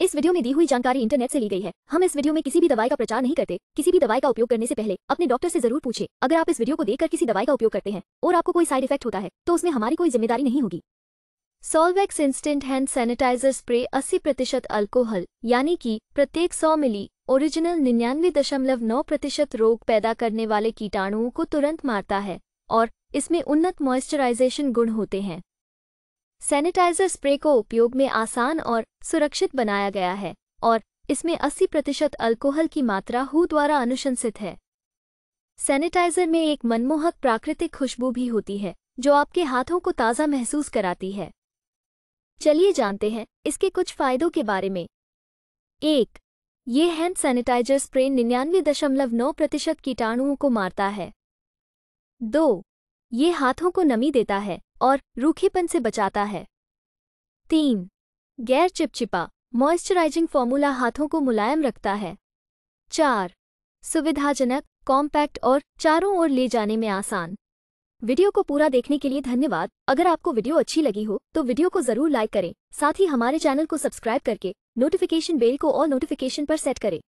इस वीडियो में दी हुई जानकारी इंटरनेट से ली गई है हम इस वीडियो में किसी भी दवाई का प्रचार नहीं करते किसी भी दवाई का उपयोग करने से पहले अपने डॉक्टर से जरूर पूछे अगर आप इस वीडियो को देखकर किसी दवाई का उपयोग करते हैं और आपको कोई साइड इफेक्ट होता है तो उसमें हमारी कोई जिम्मेदारी नहीं होगी Solvex instant hand sanitizer spray अस्सी प्रतिशत अल्कोहल यानी कि प्रत्येक सौ मिली ओरिजिनल निन्यानवे दशमलव नौ प्रतिशत रोग पैदा करने वाले कीटाणुओं को तुरंत मारता है और इसमें उन्नत मॉइस्चराइजेशन गुण होते हैं सैनिटाइजर स्प्रे को उपयोग में आसान और सुरक्षित बनाया गया है और इसमें 80 प्रतिशत अल्कोहल की मात्रा हु द्वारा अनुशंसित है सैनिटाइजर में एक मनमोहक प्राकृतिक खुशबू भी होती है जो आपके हाथों को ताज़ा महसूस कराती है चलिए जानते हैं इसके कुछ फायदों के बारे में एक ये हैंड सैनिटाइजर स्प्रे निन्यानवे दशमलव नौ प्रतिशत कीटाणुओं को मारता है दो ये हाथों को नमी देता है और रूखेपन से बचाता है तीन गैर चिपचिपा मॉइस्चराइजिंग फॉर्मूला हाथों को मुलायम रखता है चार सुविधाजनक कॉम्पैक्ट और चारों ओर ले जाने में आसान वीडियो को पूरा देखने के लिए धन्यवाद अगर आपको वीडियो अच्छी लगी हो तो वीडियो को जरूर लाइक करें साथ ही हमारे चैनल को सब्सक्राइब करके नोटिफिकेशन बेल को और नोटिफिकेशन पर सेट करें